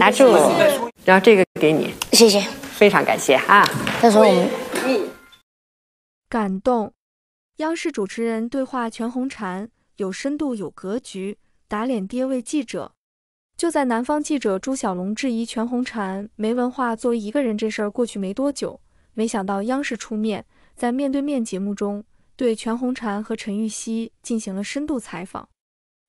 拿住，然后这个给你，谢谢，非常感谢啊。再嗯，感动，央视主持人对话全红婵，有深度，有格局，打脸爹位记者。就在南方记者朱小龙质疑全红婵没文化做一个人这事儿过去没多久，没想到央视出面，在面对面节目中对全红婵和陈芋汐进行了深度采访，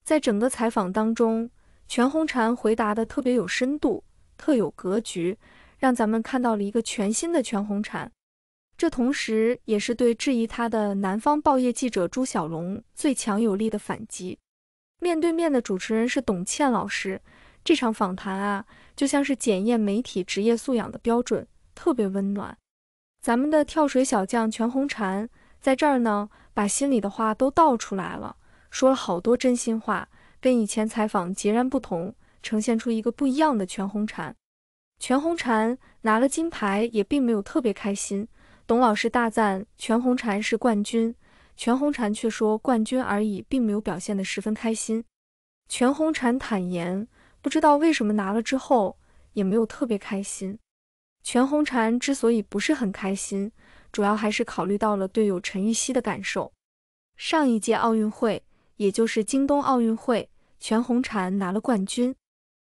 在整个采访当中。全红婵回答的特别有深度，特有格局，让咱们看到了一个全新的全红婵。这同时也是对质疑他的南方报业记者朱小龙最强有力的反击。面对面的主持人是董倩老师，这场访谈啊，就像是检验媒体职业素养的标准，特别温暖。咱们的跳水小将全红婵在这儿呢，把心里的话都倒出来了，说了好多真心话。跟以前采访截然不同，呈现出一个不一样的全红婵。全红婵拿了金牌，也并没有特别开心。董老师大赞全红婵是冠军，全红婵却说冠军而已，并没有表现得十分开心。全红婵坦言，不知道为什么拿了之后也没有特别开心。全红婵之所以不是很开心，主要还是考虑到了队友陈芋汐的感受。上一届奥运会，也就是京东奥运会。全红婵拿了冠军，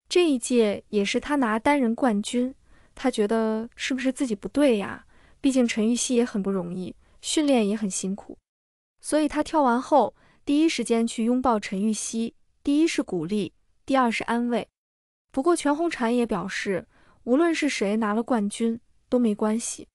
这一届也是她拿单人冠军。她觉得是不是自己不对呀？毕竟陈芋汐也很不容易，训练也很辛苦。所以她跳完后，第一时间去拥抱陈芋汐，第一是鼓励，第二是安慰。不过全红婵也表示，无论是谁拿了冠军都没关系，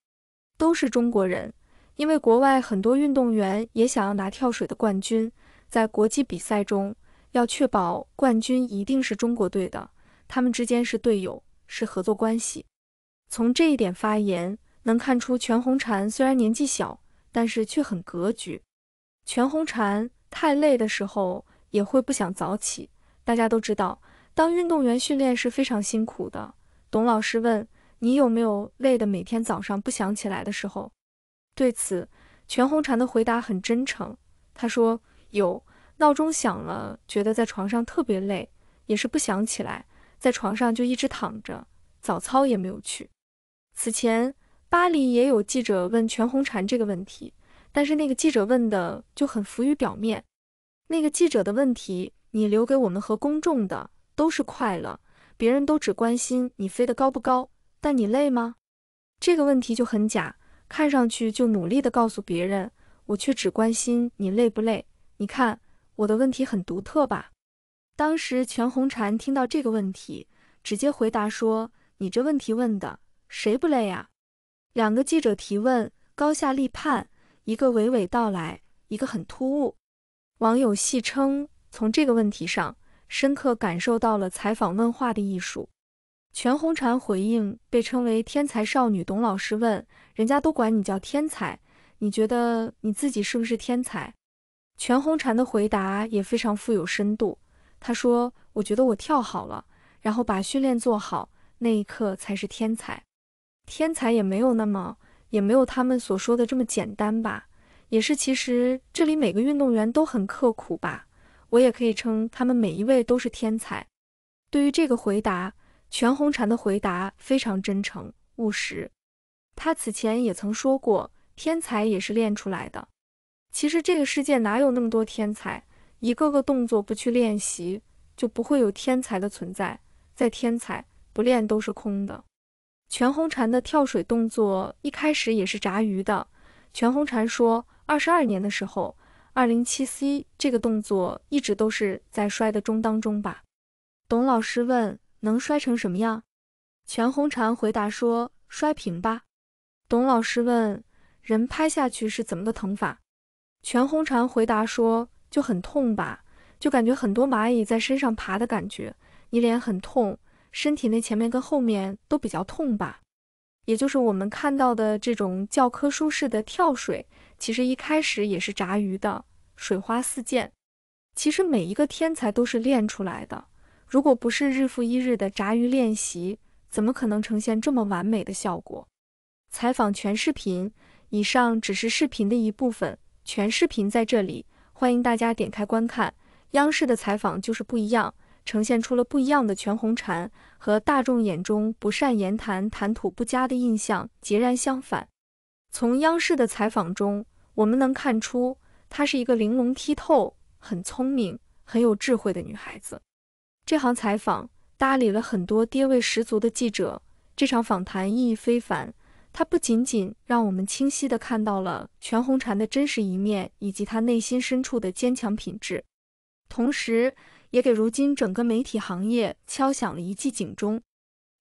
都是中国人。因为国外很多运动员也想要拿跳水的冠军，在国际比赛中。要确保冠军一定是中国队的，他们之间是队友，是合作关系。从这一点发言能看出，全红婵虽然年纪小，但是却很格局。全红婵太累的时候也会不想早起。大家都知道，当运动员训练是非常辛苦的。董老师问你有没有累的每天早上不想起来的时候？对此，全红婵的回答很真诚，她说有。闹钟响了，觉得在床上特别累，也是不想起来，在床上就一直躺着，早操也没有去。此前，巴黎也有记者问全红婵这个问题，但是那个记者问的就很浮于表面。那个记者的问题，你留给我们和公众的都是快乐，别人都只关心你飞得高不高，但你累吗？这个问题就很假，看上去就努力的告诉别人，我却只关心你累不累。你看。我的问题很独特吧？当时全红婵听到这个问题，直接回答说：“你这问题问的，谁不累呀？”两个记者提问，高下立判，一个娓娓道来，一个很突兀。网友戏称，从这个问题上深刻感受到了采访问话的艺术。全红婵回应：“被称为天才少女，董老师问，人家都管你叫天才，你觉得你自己是不是天才？”全红婵的回答也非常富有深度。他说：“我觉得我跳好了，然后把训练做好，那一刻才是天才。天才也没有那么，也没有他们所说的这么简单吧。也是，其实这里每个运动员都很刻苦吧。我也可以称他们每一位都是天才。”对于这个回答，全红婵的回答非常真诚务实。他此前也曾说过：“天才也是练出来的。”其实这个世界哪有那么多天才？一个个动作不去练习，就不会有天才的存在。再天才，不练都是空的。全红婵的跳水动作一开始也是炸鱼的。全红婵说，二十二年的时候，二零七 C 这个动作一直都是在摔的中当中吧。董老师问，能摔成什么样？全红婵回答说，摔平吧。董老师问，人拍下去是怎么个疼法？全红婵回答说：“就很痛吧，就感觉很多蚂蚁在身上爬的感觉。你脸很痛，身体那前面跟后面都比较痛吧。也就是我们看到的这种教科书式的跳水，其实一开始也是炸鱼的，水花四溅。其实每一个天才都是练出来的，如果不是日复一日的炸鱼练习，怎么可能呈现这么完美的效果？采访全视频，以上只是视频的一部分。”全视频在这里，欢迎大家点开观看。央视的采访就是不一样，呈现出了不一样的全红婵，和大众眼中不善言谈、谈吐不佳的印象截然相反。从央视的采访中，我们能看出她是一个玲珑剔透、很聪明、很有智慧的女孩子。这行采访搭理了很多爹味十足的记者，这场访谈意义非凡。它不仅仅让我们清晰地看到了全红婵的真实一面，以及她内心深处的坚强品质，同时，也给如今整个媒体行业敲响了一记警钟。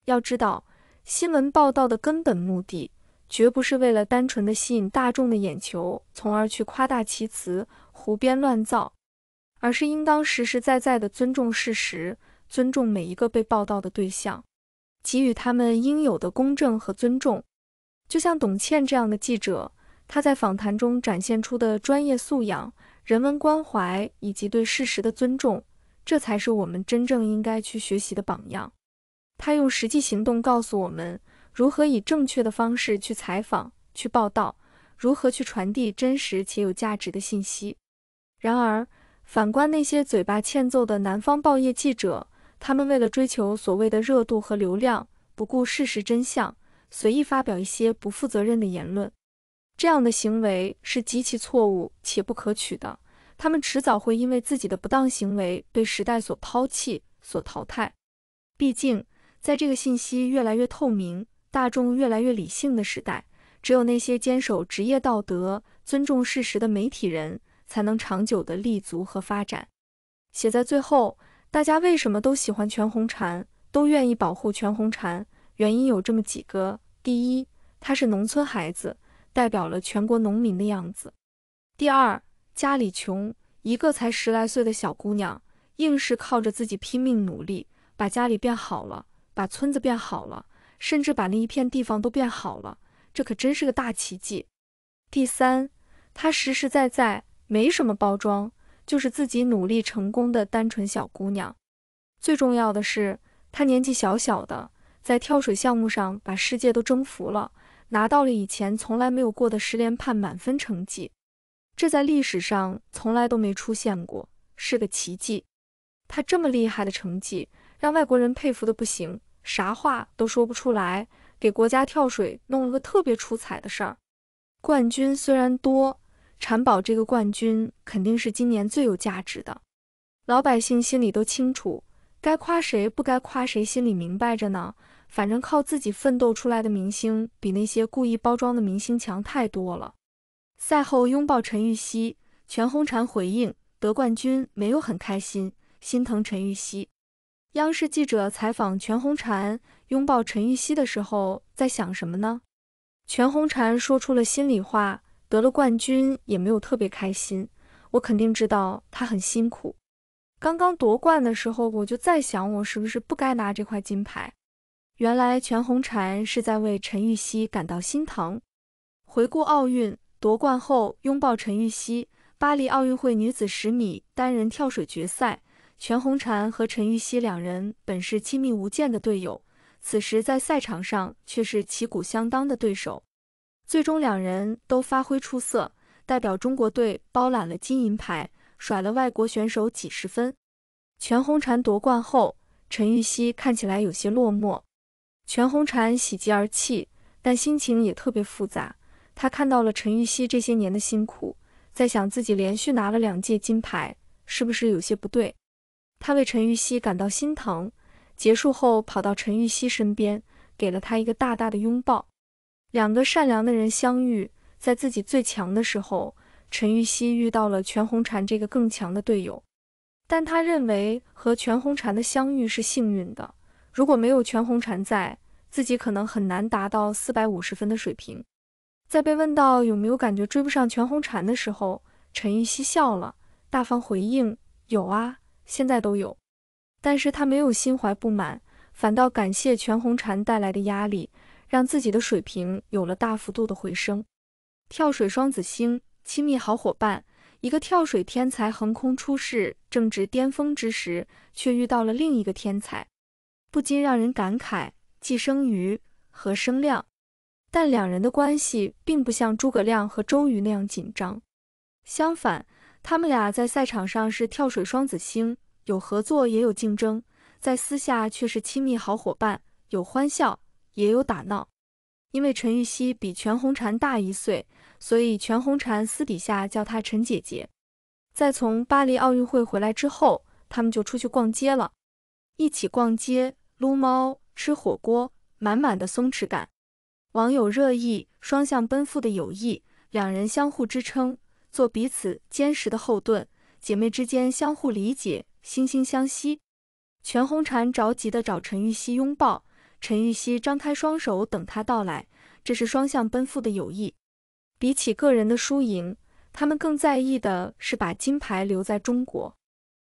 要知道，新闻报道的根本目的绝不是为了单纯的吸引大众的眼球，从而去夸大其词、胡编乱造，而是应当实实在在地尊重事实，尊重每一个被报道的对象，给予他们应有的公正和尊重。就像董倩这样的记者，她在访谈中展现出的专业素养、人文关怀以及对事实的尊重，这才是我们真正应该去学习的榜样。她用实际行动告诉我们，如何以正确的方式去采访、去报道，如何去传递真实且有价值的信息。然而，反观那些嘴巴欠揍的南方报业记者，他们为了追求所谓的热度和流量，不顾事实真相。随意发表一些不负责任的言论，这样的行为是极其错误且不可取的。他们迟早会因为自己的不当行为被时代所抛弃、所淘汰。毕竟，在这个信息越来越透明、大众越来越理性的时代，只有那些坚守职业道德、尊重事实的媒体人才能长久的立足和发展。写在最后，大家为什么都喜欢全红婵，都愿意保护全红婵？原因有这么几个：第一，她是农村孩子，代表了全国农民的样子；第二，家里穷，一个才十来岁的小姑娘，硬是靠着自己拼命努力，把家里变好了，把村子变好了，甚至把那一片地方都变好了，这可真是个大奇迹。第三，她实实在在，没什么包装，就是自己努力成功的单纯小姑娘。最重要的是，她年纪小小的。在跳水项目上把世界都征服了，拿到了以前从来没有过的十连判满分成绩，这在历史上从来都没出现过，是个奇迹。他这么厉害的成绩，让外国人佩服的不行，啥话都说不出来，给国家跳水弄了个特别出彩的事儿。冠军虽然多，婵宝这个冠军肯定是今年最有价值的，老百姓心里都清楚，该夸谁不该夸谁，心里明白着呢。反正靠自己奋斗出来的明星，比那些故意包装的明星强太多了。赛后拥抱陈芋汐，全红婵回应得冠军没有很开心，心疼陈芋汐。央视记者采访全红婵，拥抱陈芋汐的时候在想什么呢？全红婵说出了心里话，得了冠军也没有特别开心，我肯定知道她很辛苦。刚刚夺冠的时候，我就在想我是不是不该拿这块金牌。原来全红婵是在为陈芋汐感到心疼。回顾奥运夺冠后拥抱陈芋汐，巴黎奥运会女子十米单人跳水决赛，全红婵和陈芋汐两人本是亲密无间的队友，此时在赛场上却是旗鼓相当的对手。最终两人都发挥出色，代表中国队包揽了金银牌，甩了外国选手几十分。全红婵夺冠后，陈芋汐看起来有些落寞。全红婵喜极而泣，但心情也特别复杂。他看到了陈芋汐这些年的辛苦，在想自己连续拿了两届金牌，是不是有些不对？他为陈芋汐感到心疼。结束后，跑到陈芋汐身边，给了她一个大大的拥抱。两个善良的人相遇，在自己最强的时候，陈芋汐遇到了全红婵这个更强的队友。但他认为和全红婵的相遇是幸运的。如果没有全红婵在，自己可能很难达到四百五十分的水平。在被问到有没有感觉追不上全红婵的时候，陈芋汐笑了，大方回应：“有啊，现在都有。”但是她没有心怀不满，反倒感谢全红婵带来的压力，让自己的水平有了大幅度的回升。跳水双子星，亲密好伙伴，一个跳水天才横空出世，正值巅峰之时，却遇到了另一个天才。不禁让人感慨，既生瑜，何生亮？但两人的关系并不像诸葛亮和周瑜那样紧张，相反，他们俩在赛场上是跳水双子星，有合作也有竞争；在私下却是亲密好伙伴，有欢笑也有打闹。因为陈芋汐比全红婵大一岁，所以全红婵私底下叫她陈姐姐。在从巴黎奥运会回来之后，他们就出去逛街了，一起逛街。撸猫、吃火锅，满满的松弛感。网友热议双向奔赴的友谊，两人相互支撑，做彼此坚实的后盾。姐妹之间相互理解，惺惺相惜。全红婵着急地找陈芋汐拥抱，陈芋汐张开双手等她到来。这是双向奔赴的友谊。比起个人的输赢，他们更在意的是把金牌留在中国。